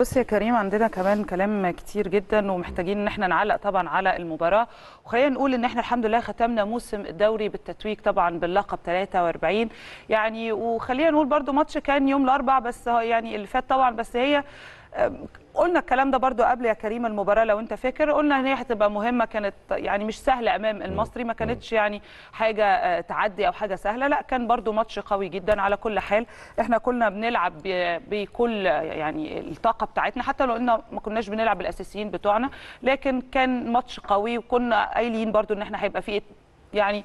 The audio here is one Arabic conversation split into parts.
بص يا كريم عندنا كمان كلام كتير جدا ومحتاجين ان احنا نعلق طبعا على المباراه وخلينا نقول ان احنا الحمد لله ختمنا موسم الدوري بالتتويج طبعا باللقب 43 يعني وخلينا نقول برده ماتش كان يوم الاربع بس يعني اللي فات طبعا بس هي قلنا الكلام ده برضو قبل يا كريم المباراه لو انت فاكر قلنا ان هي هتبقى مهمه كانت يعني مش سهله امام المصري ما كانتش يعني حاجه آه، تعدي او حاجه سهله لا كان برضو ماتش قوي جدا على كل حال احنا كنا بنلعب بكل يعني الطاقه بتاعتنا حتى لو قلنا ما كناش بنلعب بالاساسيين بتوعنا لكن كان ماتش قوي وكنا قايلين برضو ان احنا هيبقى فيه يعني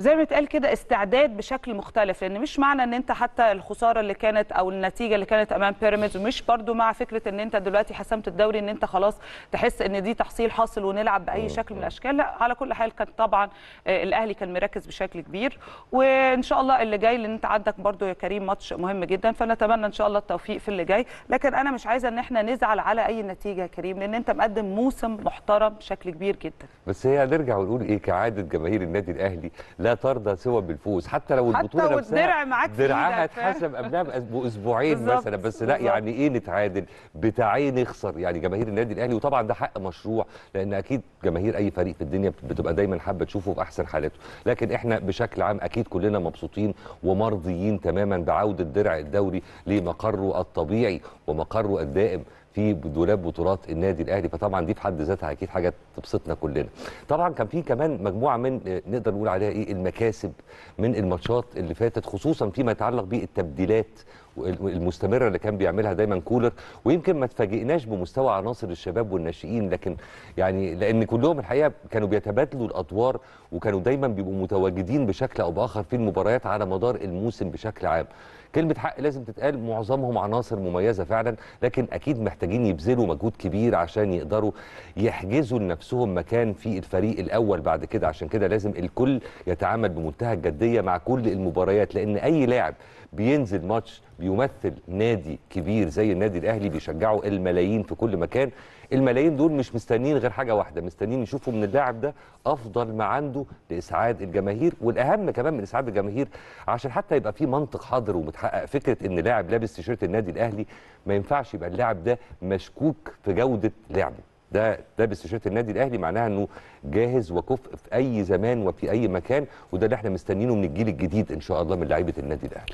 زي ما اتقال كده استعداد بشكل مختلف لان مش معنى ان انت حتى الخساره اللي كانت او النتيجه اللي كانت امام بيراميدز ومش برضو مع فكره ان انت دلوقتي حسمت الدوري ان انت خلاص تحس ان دي تحصيل حاصل ونلعب باي شكل من الاشكال لا على كل حال كان طبعا آه، الاهلي كان مركز بشكل كبير وان شاء الله اللي جاي لان انت عندك برضو يا كريم ماتش مهم جدا فنتمنى ان شاء الله التوفيق في اللي جاي لكن انا مش عايزه ان احنا نزعل على اي نتيجه يا كريم لان انت مقدم موسم محترم بشكل كبير جدا بس هي هنرجع ونقول ايه كعاده جماهير النادي الاهلي لا لا ترضى سوى بالفوز حتى لو البطوله حتى الدرع معاك درعها اتحسب قبلها باسبوعين مثلا بس لا يعني ايه نتعادل بتاعي نخسر يعني جماهير النادي الاهلي وطبعا ده حق مشروع لان اكيد جماهير اي فريق في الدنيا بتبقى دايما حابه تشوفه في احسن حالاته لكن احنا بشكل عام اكيد كلنا مبسوطين ومرضيين تماما بعوده درع الدوري لمقره الطبيعي ومقره الدائم في دولاب بطولات النادي الاهلي فطبعا دي في حد ذاتها اكيد حاجه تبسطنا كلنا طبعا كان في كمان مجموعه من آه، نقدر نقول عليها ايه المكاسب من الماتشات اللي فاتت خصوصا فيما يتعلق بالتبديلات المستمره اللي كان بيعملها دايما كولر ويمكن ما تفاجئناش بمستوى عناصر الشباب والناشئين لكن يعني لان كلهم الحقيقه كانوا بيتبادلوا الادوار وكانوا دايما بيبقوا متواجدين بشكل او باخر في المباريات على مدار الموسم بشكل عام كلمه حق لازم تتقال معظمهم عناصر مميزه فعلا لكن اكيد محتاجين يبذلوا مجهود كبير عشان يقدروا يحجزوا لنفسهم مكان في الفريق الاول بعد كده عشان كده لازم الكل يتعامل بمنتهى الجديه مع كل المباريات لان اي لاعب بينزل ماتش بيمثل نادي كبير زي النادي الاهلي بيشجعوا الملايين في كل مكان الملايين دول مش مستنيين غير حاجه واحده مستنيين يشوفوا من اللاعب ده افضل ما عنده لاسعاد الجماهير والاهم كمان من اسعاد الجماهير عشان حتى يبقى في منطق حاضر ومتحقق فكره ان لاعب لابس تيشيرت النادي الاهلي ما ينفعش يبقى اللاعب ده مشكوك في جوده لعبه ده لابس باستشاره النادي الاهلي معناها انه جاهز وكفء في اي زمان وفي اي مكان وده اللي احنا مستنينه من الجيل الجديد ان شاء الله من لعيبه النادي الاهلي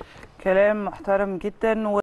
كلام محترم جدا و...